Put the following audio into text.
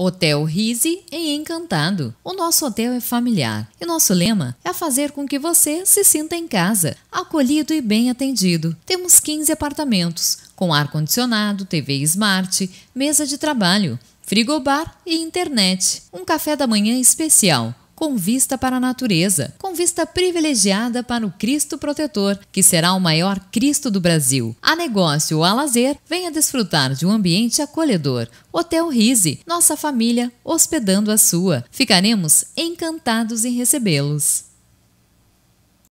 Hotel Rise em Encantado. O nosso hotel é familiar e nosso lema é fazer com que você se sinta em casa, acolhido e bem atendido. Temos 15 apartamentos, com ar-condicionado, TV smart, mesa de trabalho, frigobar e internet. Um café da manhã especial com vista para a natureza, com vista privilegiada para o Cristo Protetor, que será o maior Cristo do Brasil. A negócio ou a lazer, venha desfrutar de um ambiente acolhedor. Hotel Rise, nossa família hospedando a sua. Ficaremos encantados em recebê-los.